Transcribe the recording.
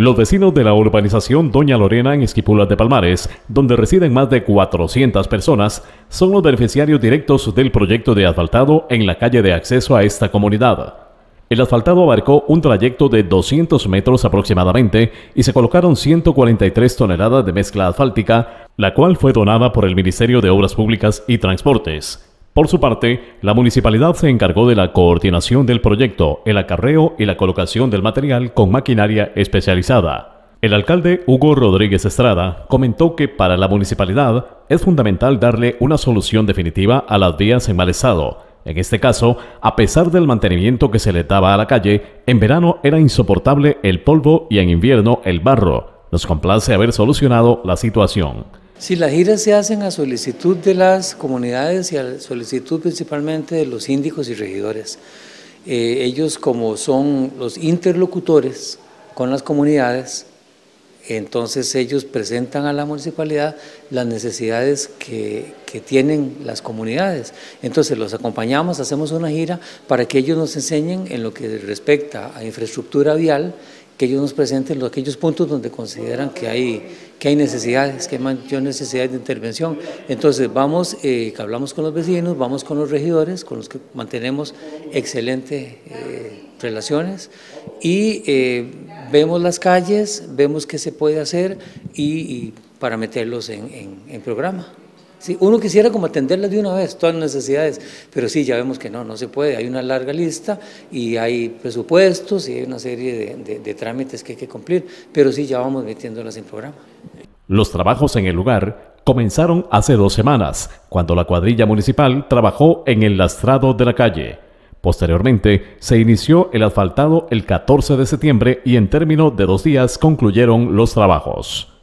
Los vecinos de la urbanización Doña Lorena en Esquipulas de Palmares, donde residen más de 400 personas, son los beneficiarios directos del proyecto de asfaltado en la calle de acceso a esta comunidad. El asfaltado abarcó un trayecto de 200 metros aproximadamente y se colocaron 143 toneladas de mezcla asfáltica, la cual fue donada por el Ministerio de Obras Públicas y Transportes. Por su parte, la municipalidad se encargó de la coordinación del proyecto, el acarreo y la colocación del material con maquinaria especializada. El alcalde Hugo Rodríguez Estrada comentó que para la municipalidad es fundamental darle una solución definitiva a las vías en mal estado. En este caso, a pesar del mantenimiento que se le daba a la calle, en verano era insoportable el polvo y en invierno el barro. Nos complace haber solucionado la situación. Si las giras se hacen a solicitud de las comunidades y a solicitud principalmente de los síndicos y regidores. Eh, ellos como son los interlocutores con las comunidades, entonces ellos presentan a la municipalidad las necesidades que, que, tienen las comunidades. Entonces los acompañamos, hacemos una gira para que ellos nos enseñen en lo que respecta a infraestructura vial que ellos nos presenten aquellos puntos donde consideran que hay, que hay necesidades, que hay mayor necesidades de intervención. Entonces vamos, eh, hablamos con los vecinos, vamos con los regidores, con los que mantenemos excelentes eh, relaciones y eh, vemos las calles, vemos qué se puede hacer y, para meterlos en programa uno quisiera como atenderlas de una vez, todas las necesidades, pero sí, ya vemos que no, no se puede. Hay una larga lista y hay presupuestos y hay una serie de, trámites que hay que cumplir, pero sí, ya vamos metiéndolas en programa. Los trabajos en el lugar comenzaron hace dos semanas, cuando la cuadrilla municipal trabajó en el lastrado de la calle. Posteriormente, se inició el asfaltado el 14 de septiembre y en término de dos días concluyeron los trabajos.